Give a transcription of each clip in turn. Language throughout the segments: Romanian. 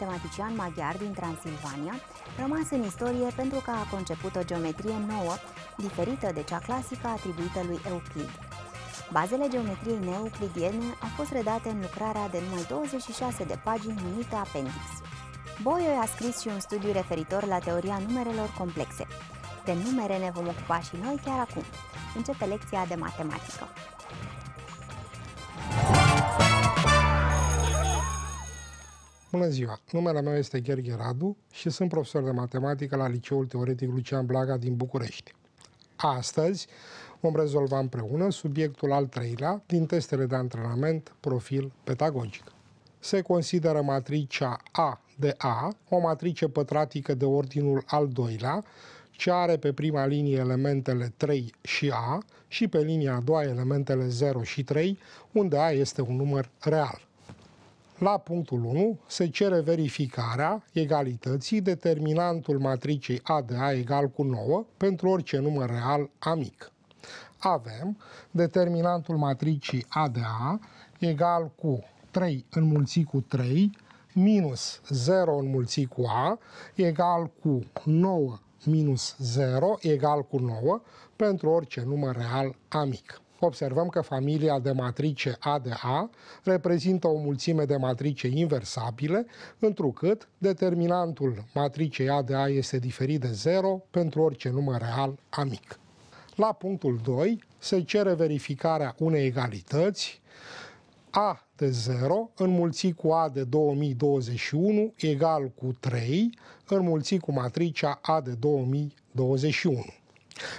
matematician maghiar din Transilvania, rămas în istorie pentru că a conceput o geometrie nouă, diferită de cea clasică atribuită lui Euclid. Bazele geometriei neuclidiene au fost redate în lucrarea de numai 26 de pagini numită Appendix. Boio a scris și un studiu referitor la teoria numerelor complexe. De numere ne vom ocupa și noi chiar acum. Începe lecția de matematică. Bună ziua! Numele meu este Gherghe Radu și sunt profesor de matematică la Liceul Teoretic Lucian Blaga din București. Astăzi vom rezolva împreună subiectul al treilea din testele de antrenament profil pedagogic. Se consideră matricea A de A o matrice pătratică de ordinul al doilea, ce are pe prima linie elementele 3 și A și pe linia a doua elementele 0 și 3, unde A este un număr real. La punctul 1 se cere verificarea egalității determinantul matricei A de A egal cu 9 pentru orice număr real A mic. Avem determinantul matricii A de A egal cu 3 înmulțit cu 3 minus 0 înmulțit cu A egal cu 9 minus 0 egal cu 9 pentru orice număr real A mic observăm că familia de matrice A de A reprezintă o mulțime de matrice inversabile, întrucât determinantul matricei A de A este diferit de 0 pentru orice număr real A mic. La punctul 2 se cere verificarea unei egalități A de 0 înmulțit cu A de 2021 egal cu 3 înmulțit cu matricea A de 2021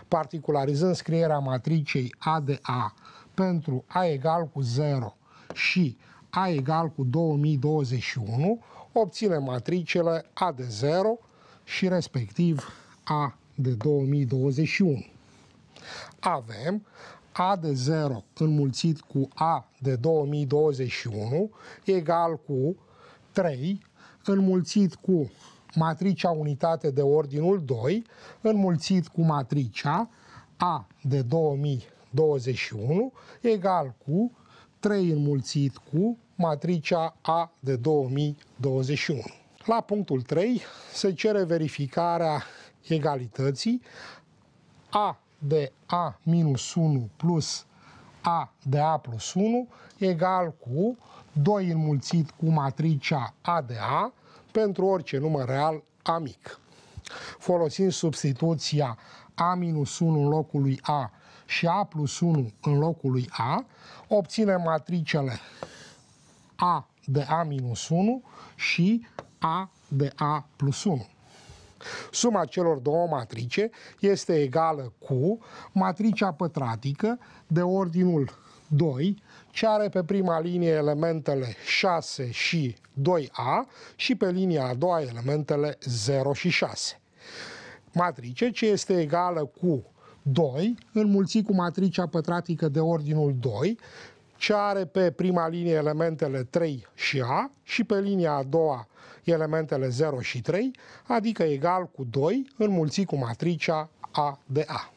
particularizând scrierea matricei A de A pentru A egal cu 0 și A egal cu 2021, obținem matricele A de 0 și respectiv A de 2021. Avem a de 0 înmulțit cu A de 2021 egal cu 3 înmulțit cu matricea unitate de ordinul 2 înmulțit cu matricea A de 2021 egal cu 3 înmulțit cu matricea A de 2021. La punctul 3 se cere verificarea egalității A de A minus 1 plus A de A plus 1 egal cu 2 înmulțit cu matricea A de A pentru orice număr real A mic. Folosind substituția A minus 1 în locul lui A și A plus 1 în locul lui A, obținem matricele A de A minus 1 și A de A plus 1. Suma celor două matrice este egală cu matricea pătratică de ordinul 2 și are pe prima linie elementele 6 și 2A și pe linia a doua elementele 0 și 6. Matrice ce este egală cu 2 înmulțit cu matricea pătratică de ordinul 2 ce are pe prima linie elementele 3 și A și pe linia a doua elementele 0 și 3, adică egal cu 2 înmulțit cu matricea A de A.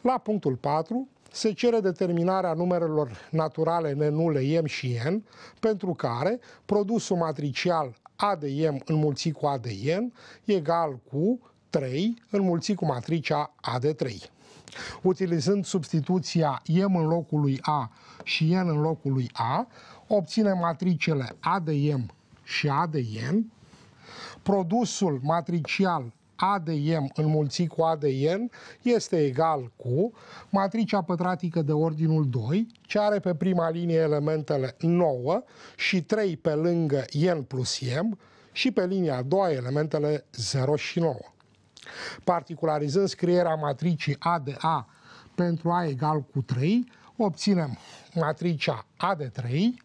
La punctul 4 se cere determinarea numerelor naturale nenule M și N, pentru care produsul matricial A de M înmulțit cu A de N egal cu 3 înmulțit cu matricea A de 3. Utilizând substituția M în locul lui A și N în locul lui A, obținem matricele A de M și A de N, produsul matricial a de M înmulțit cu A de N este egal cu matricea pătratică de ordinul 2, ce are pe prima linie elementele 9 și 3 pe lângă N plus M și pe linia a doua elementele 0 și 9. Particularizând scrierea matricii A de A pentru A egal cu 3, obținem matricea A de 3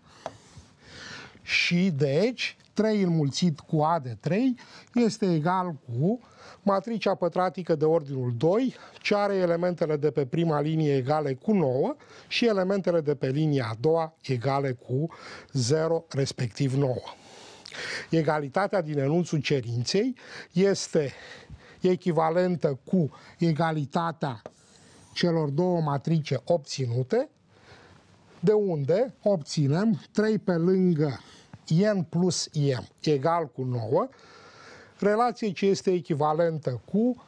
și deci 3 înmulțit cu A de 3 este egal cu Matricea pătratică de ordinul 2, ce are elementele de pe prima linie egale cu 9 și elementele de pe linia a doua egale cu 0, respectiv 9. Egalitatea din enunțul cerinței este echivalentă cu egalitatea celor două matrice obținute, de unde obținem 3 pe lângă n plus m egal cu 9, relație ce este echivalentă cu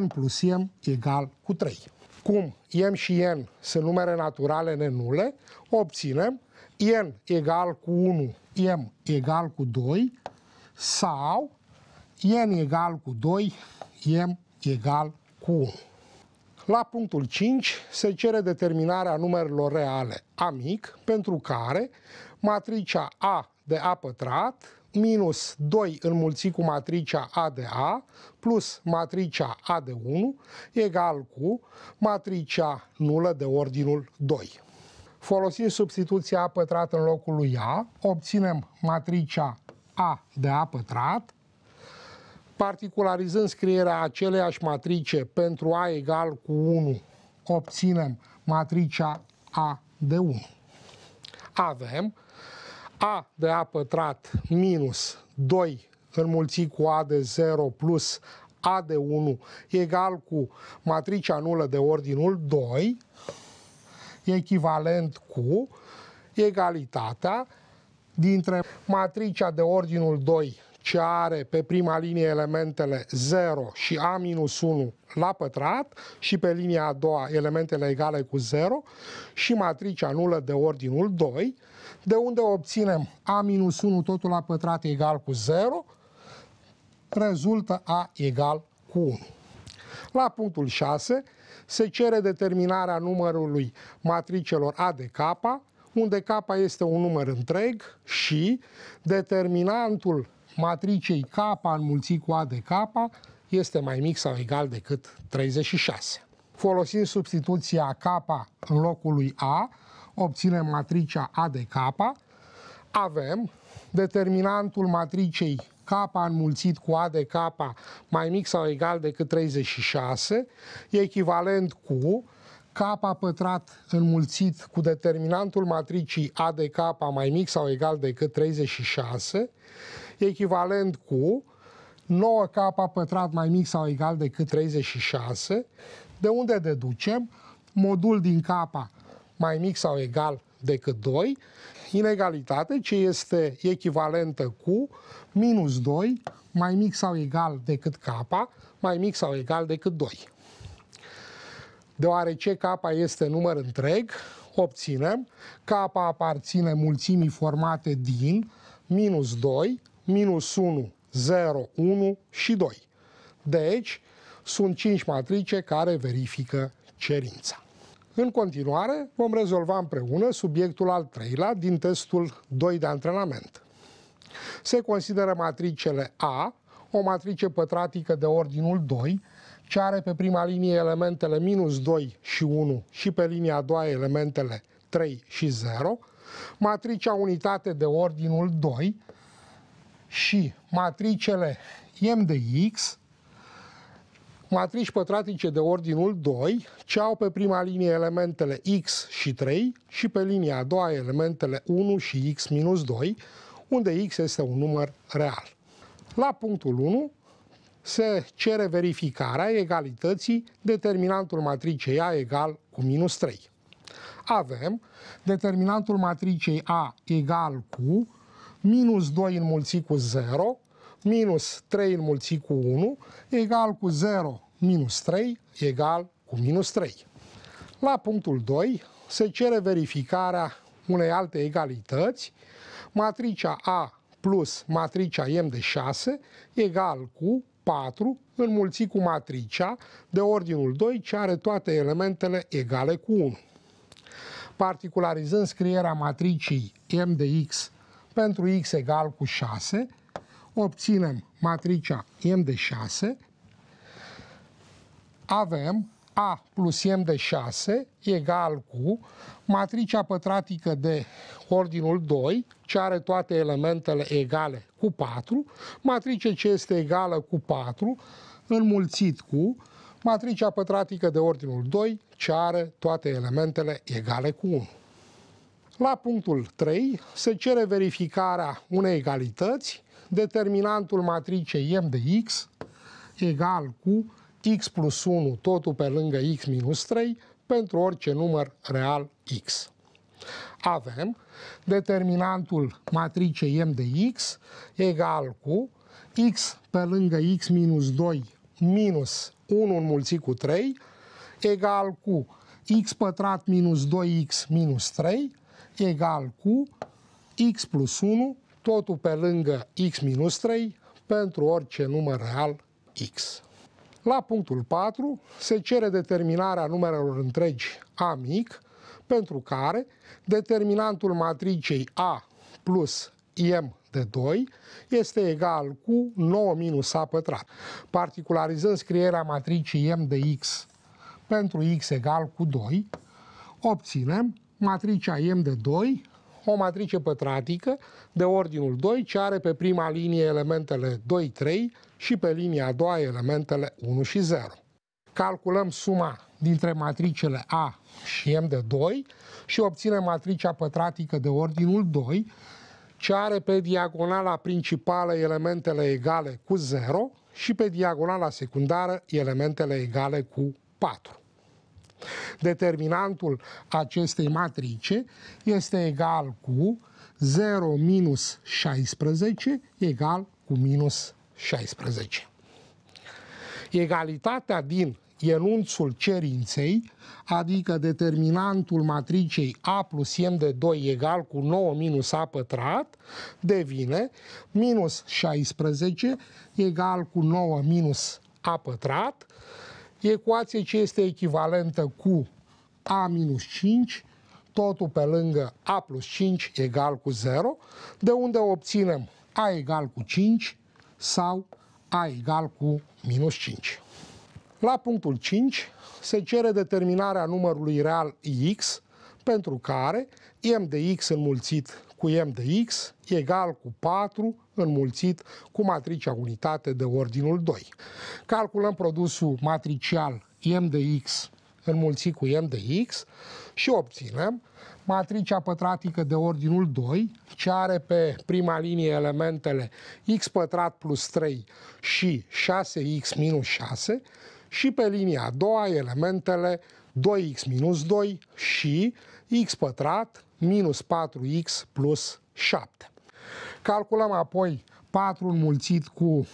n plus m egal cu 3. Cum m și n sunt numere naturale nenule, obținem n egal cu 1, m egal cu 2 sau n egal cu 2, m egal cu 1. La punctul 5 se cere determinarea numerelor reale A mic, pentru care matricea A de A pătrat minus 2 înmulțit cu matricea A de A plus matricea A de 1 egal cu matricea nulă de ordinul 2. Folosind substituția A pătrat în locul lui A, obținem matricea A de A pătrat, particularizând scrierea aceleiași matrice pentru A egal cu 1, obținem matricea A de 1. Avem a de A pătrat minus 2 înmulțit cu A de 0 plus A de 1 egal cu matricea nulă de ordinul 2 echivalent cu egalitatea dintre matricea de ordinul 2 ce are pe prima linie elementele 0 și A-1 la pătrat și pe linia a doua elementele egale cu 0 și matricea nulă de ordinul 2, de unde obținem A-1 totul la pătrat egal cu 0, rezultă A egal cu 1. La punctul 6 se cere determinarea numărului matricelor A de K, unde K este un număr întreg și determinantul matricei K înmulțit cu A de K este mai mic sau egal decât 36. Folosind substituția K în locul lui A, obținem matricea A de K. Avem determinantul matricei K înmulțit cu A de K mai mic sau egal decât 36, echivalent cu K pătrat înmulțit cu determinantul matricii A de K mai mic sau egal decât 36, echivalent cu 9 k pătrat mai mic sau egal decât 36, de unde deducem modul din k mai mic sau egal decât 2, inegalitate ce este echivalentă cu minus 2 mai mic sau egal decât k, mai mic sau egal decât 2. Deoarece k este număr întreg, obținem k aparține mulțimii formate din minus 2 minus 1, 0, 1 și 2. Deci, sunt 5 matrice care verifică cerința. În continuare, vom rezolva împreună subiectul al treilea din testul 2 de antrenament. Se consideră matricele A, o matrice pătratică de ordinul 2, ce are pe prima linie elementele minus 2 și 1 și pe linia a doua elementele 3 și 0, matricea unitate de ordinul 2, și matricele M de X, matrici pătratice de ordinul 2, ce au pe prima linie elementele X și 3 și pe linia a doua elementele 1 și X minus 2, unde X este un număr real. La punctul 1 se cere verificarea egalității determinantul matricei A egal cu minus 3. Avem determinantul matricei A egal cu minus 2 înmulțit cu 0, minus 3 înmulțit cu 1, egal cu 0 minus 3, egal cu minus 3. La punctul 2 se cere verificarea unei alte egalități, matricea A plus matricea M de 6 egal cu 4 înmulțit cu matricea de ordinul 2 ce are toate elementele egale cu 1. Particularizând scrierea matricii M de X pentru x egal cu 6, obținem matricea M de 6, avem A plus M de 6 egal cu matricea pătratică de ordinul 2, ce are toate elementele egale cu 4, matrice ce este egală cu 4, înmulțit cu matricea pătratică de ordinul 2, ce are toate elementele egale cu 1. La punctul 3 se cere verificarea unei egalități, determinantul matricei M de X egal cu X plus 1, totul pe lângă X minus 3, pentru orice număr real X. Avem determinantul matricei M de X egal cu X pe lângă X minus 2 minus 1 înmulțit cu 3 egal cu X pătrat minus 2X minus 3 egal cu x plus 1, totul pe lângă x minus 3, pentru orice număr real x. La punctul 4 se cere determinarea numerelor întregi A mic, pentru care determinantul matricei A plus M de 2 este egal cu 9 minus A pătrat. Particularizăm scrierea matricii M de X pentru X egal cu 2, obținem matricea M de 2, o matrice pătratică de ordinul 2, ce are pe prima linie elementele 2, 3 și pe linia a doua elementele 1 și 0. Calculăm suma dintre matricele A și M de 2 și obținem matricea pătratică de ordinul 2, ce are pe diagonala principală elementele egale cu 0 și pe diagonala secundară elementele egale cu 4. Determinantul acestei matrice este egal cu 0 minus 16 egal cu minus 16. Egalitatea din enunțul cerinței, adică determinantul matricei A plus M de 2 egal cu 9 minus A pătrat, devine minus 16 egal cu 9 minus A pătrat, ecuație ce este echivalentă cu a minus 5, totul pe lângă a plus 5 egal cu 0, de unde obținem a egal cu 5 sau a egal cu minus 5. La punctul 5 se cere determinarea numărului real x pentru care m de x înmulțit cu m de x egal cu 4 înmulțit cu matricea unitate de ordinul 2. Calculăm produsul matricial m de x înmulțit cu m de x și obținem matricea pătratică de ordinul 2, ce are pe prima linie elementele x pătrat plus 3 și 6x minus 6 și pe linia a doua elementele 2x minus 2 și x pătrat minus 4x plus 7. Calculăm apoi 4 înmulțit cu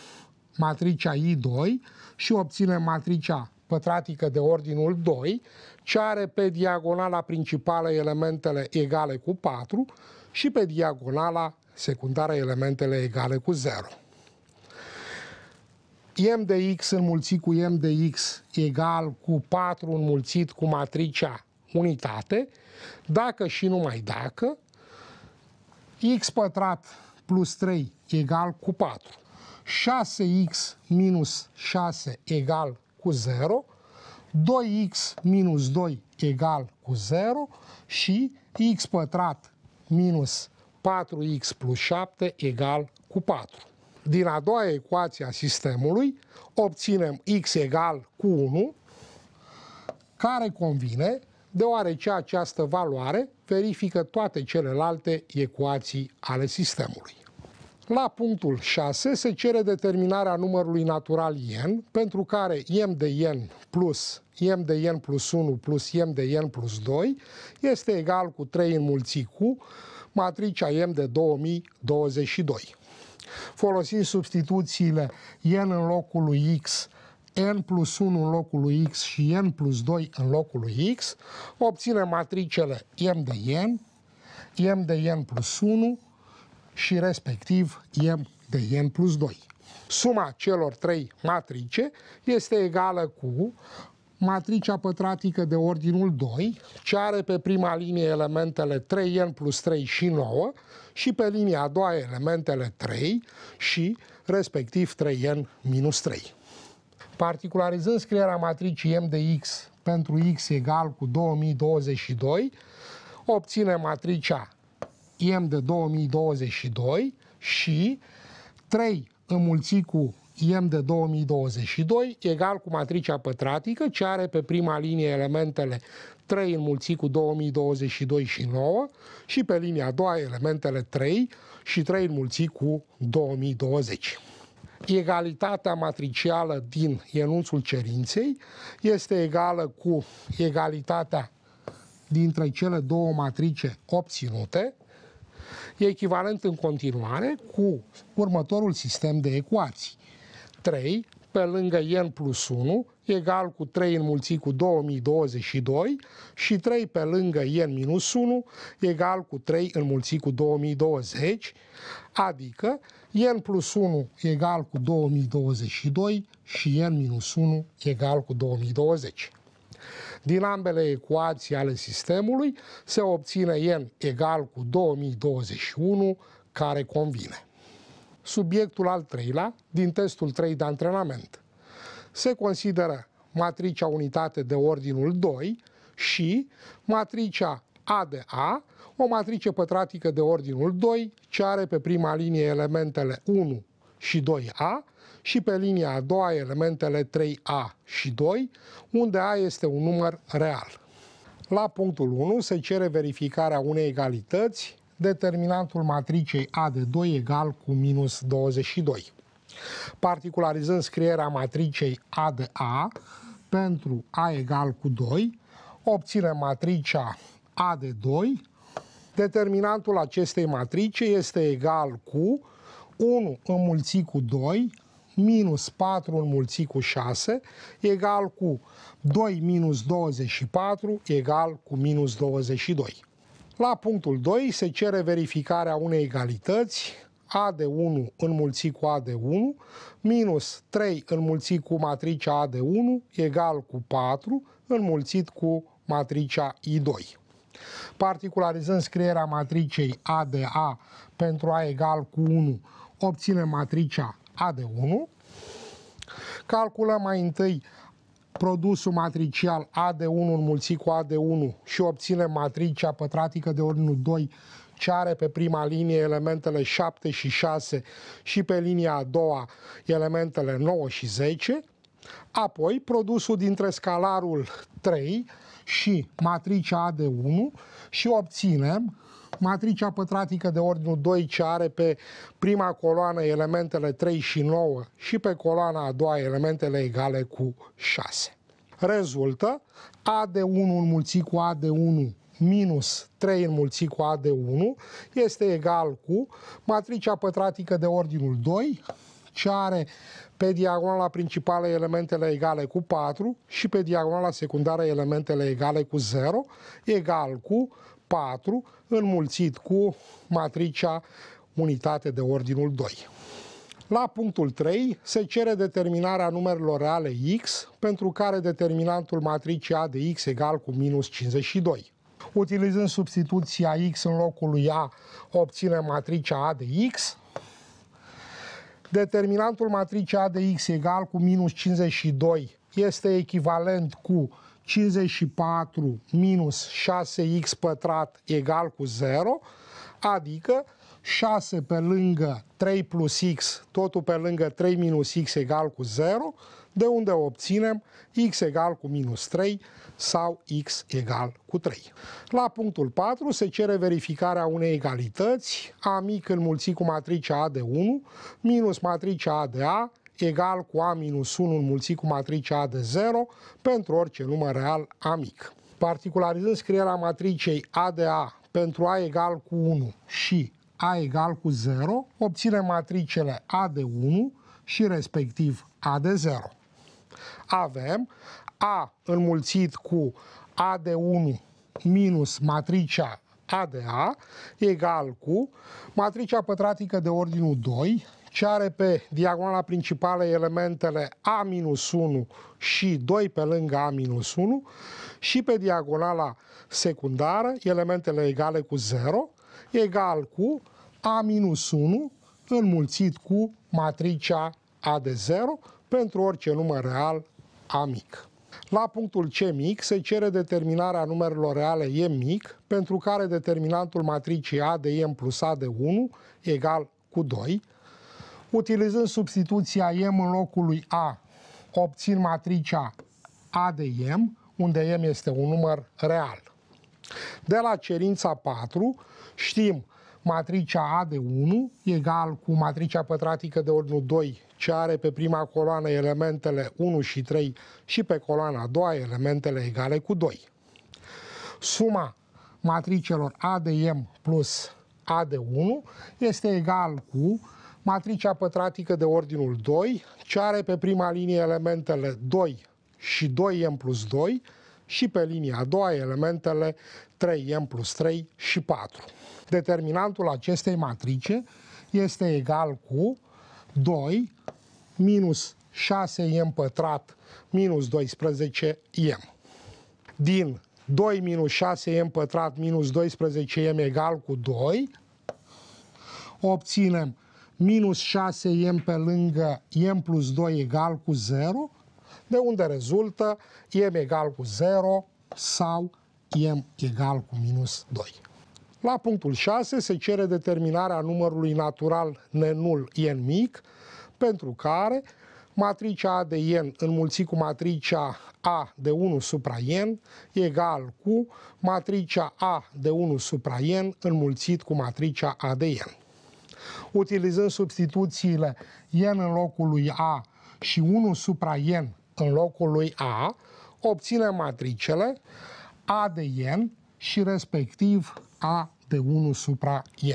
matricea I2 și obținem matricea pătratică de ordinul 2, ce are pe diagonala principală elementele egale cu 4 și pe diagonala secundară elementele egale cu 0. M de x înmulțit cu M de x egal cu 4 înmulțit cu matricea unitate, dacă și numai dacă x pătrat plus 3 egal cu 4, 6x minus 6 egal cu 0, 2x minus 2 egal cu 0 și x pătrat minus 4x plus 7 egal cu 4. Din a doua ecuație a sistemului obținem x egal cu 1, care convine deoarece această valoare verifică toate celelalte ecuații ale sistemului. La punctul 6 se cere determinarea numărului natural n pentru care m de n plus m de n plus 1 plus m de n plus 2 este egal cu 3 înmulțit cu matricea m de 2022. Folosind substituțiile n în locul lui x n plus 1 în locul lui x și n plus 2 în locul lui x, obținem matricele m de n, m de n plus 1 și respectiv m de n plus 2. Suma celor trei matrice este egală cu matricea pătratică de ordinul 2, ce are pe prima linie elementele 3n plus 3 și 9 și pe linia a doua elementele 3 și respectiv 3n minus 3 particularizând scrierea matricii M de X pentru X egal cu 2022, obținem matricea M de 2022 și 3 înmulțit cu M de 2022 egal cu matricea pătratică, ce are pe prima linie elementele 3 înmulțit cu 2022 și 9 și pe linia a doua elementele 3 și 3 înmulțit cu 2020 egalitatea matricială din enunțul cerinței este egală cu egalitatea dintre cele două matrice obținute, echivalent în continuare cu următorul sistem de ecuații. 3 pe lângă n plus 1 egal cu 3 înmulțit cu 2022 și 3 pe lângă n minus 1 egal cu 3 înmulțit cu 2020. Adică n plus 1 egal cu 2022 și n minus 1 egal cu 2020. Din ambele ecuații ale sistemului se obține n egal cu 2021 care convine. Subiectul al treilea din testul 3 de antrenament. Se consideră matricea unitate de ordinul 2 și matricea A de A o matrice pătratică de ordinul 2, ce are pe prima linie elementele 1 și 2A și pe linia a doua elementele 3A și 2, unde A este un număr real. La punctul 1 se cere verificarea unei egalități, determinantul matricei A de 2 egal cu minus 22. Particularizând scrierea matricei A de A pentru A egal cu 2, obținem matricea A de 2 Determinantul acestei matrice este egal cu 1 înmulțit cu 2 minus 4 înmulțit cu 6 egal cu 2 minus 24 egal cu minus 22. La punctul 2 se cere verificarea unei egalități a de 1 înmulțit cu A de 1 minus 3 înmulțit cu matricea A de 1 egal cu 4 înmulțit cu matricea I2. Particularizând scrierea matricei A de A pentru A egal cu 1, obținem matricea A de 1. Calculăm mai întâi produsul matricial A de 1 înmulțit cu A de 1 și obținem matricea pătratică de ordinul 2 ce are pe prima linie elementele 7 și 6 și pe linia a doua elementele 9 și 10. Apoi, produsul dintre scalarul 3 și matricea AD1 și obținem matricea pătratică de ordinul 2 ce are pe prima coloană elementele 3 și 9 și pe coloana a doua elementele egale cu 6. Rezultă AD1 înmulțit cu AD1 minus 3 înmulțit cu AD1 este egal cu matricea pătratică de ordinul 2 ce are pe diagonala principală elementele egale cu 4 și pe diagonala secundară elementele egale cu 0, egal cu 4 înmulțit cu matricea unitate de ordinul 2. La punctul 3 se cere determinarea numerelor reale x, pentru care determinantul matricii A de x egal cu minus 52. Utilizând substituția x în locul lui A, obținem matricea A de x, Determinantul matricei A de X egal cu minus 52 este echivalent cu 54 minus 6x pătrat egal cu 0, adică 6 pe lângă 3 plus x, totul pe lângă 3 minus x egal cu 0, de unde obținem x egal cu minus 3 sau x egal cu 3. La punctul 4 se cere verificarea unei egalități, a mic înmulțit cu matricea A de 1 minus matricea A de A egal cu A minus 1 înmulțit cu matricea A de 0 pentru orice număr real A mic. Particularizând scrierea matricei A de A pentru A egal cu 1 și a egal cu 0, obține matricele A de 1 și respectiv A de 0. Avem A înmulțit cu A de 1 minus matricea A de A egal cu matricea pătratică de ordinul 2, ce are pe diagonala principală elementele A-1 minus și 2 pe lângă A-1 minus și pe diagonala secundară elementele egale cu 0, egal cu a-1 înmulțit cu matricea A de 0 pentru orice număr real A mic. La punctul C mic se cere determinarea numerelor reale E mic, pentru care determinantul matricii A de M plus A de 1 egal cu 2. Utilizând substituția M în locul lui A, obțin matricea A de M, unde M este un număr real. De la cerința 4 știm matricea A de 1 egal cu matricea pătratică de ordinul 2, ce are pe prima coloană elementele 1 și 3 și pe coloana a doua elementele egale cu 2. Suma matricelor A de M plus A de 1 este egal cu matricea pătratică de ordinul 2, ce are pe prima linie elementele 2 și 2M plus 2 și pe linia a doua elementele 3m plus 3 și 4. Determinantul acestei matrice este egal cu 2 minus 6m pătrat minus 12m. Din 2 minus 6m pătrat minus 12m egal cu 2, obținem minus 6m pe lângă m plus 2 egal cu 0, de unde rezultă m egal cu 0 sau scriem egal cu minus 2. La punctul 6 se cere determinarea numărului natural nenul n mic, pentru care matricea A de n înmulțit cu matricea A de 1 supra n egal cu matricea A de 1 supra n înmulțit cu matricea A de n. Utilizând substituțiile n în locul lui A și 1 supra n în locul lui A, obținem matricele a de n și respectiv A de 1 supra n.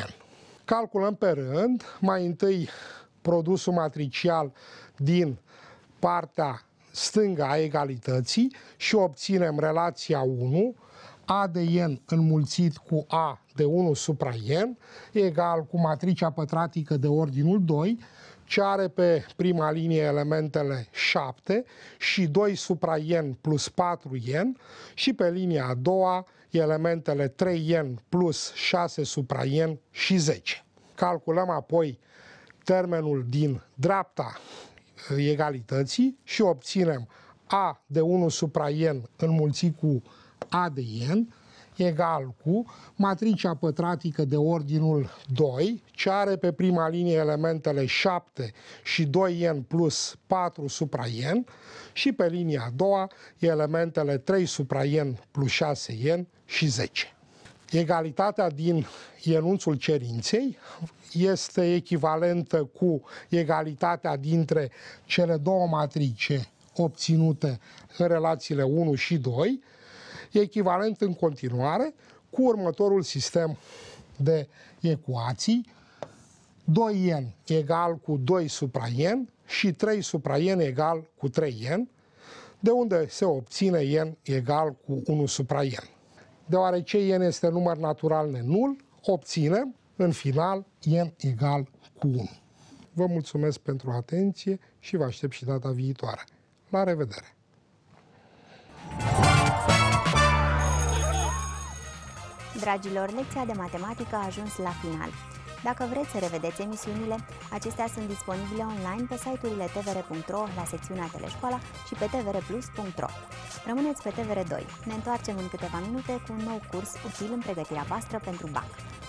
Calculăm pe rând, mai întâi produsul matricial din partea stângă a egalității și obținem relația 1, A de n înmulțit cu A de 1 supra n egal cu matricea pătratică de ordinul 2, ce are pe prima linie elementele 7 și 2 supra yen plus 4 yen și pe linia a doua elementele 3 yen plus 6 supra yen și 10. Calculăm apoi termenul din dreapta uh, egalității și obținem a de 1 supra yen înmulțit cu a de yen egal cu matricea pătratică de ordinul 2, ce are pe prima linie elementele 7 și 2n plus 4 supra n și pe linia a doua elementele 3 supra n plus 6n și 10. Egalitatea din enunțul cerinței este echivalentă cu egalitatea dintre cele două matrice obținute în relațiile 1 și 2, echivalent în continuare cu următorul sistem de ecuații, 2n egal cu 2 supra n și 3 supra n egal cu 3n, de unde se obține n egal cu 1 supra n. Deoarece n este număr natural nenul, obținem în final n egal cu 1. Vă mulțumesc pentru atenție și vă aștept și data viitoare. La revedere! Dragilor, lecția de matematică a ajuns la final. Dacă vreți să revedeți emisiunile, acestea sunt disponibile online pe site-urile tvr.ro la secțiunea Teleșcoala și pe tvrplus.ro. Rămâneți pe TVR2. Ne întoarcem în câteva minute cu un nou curs util în pregătirea voastră pentru BAC.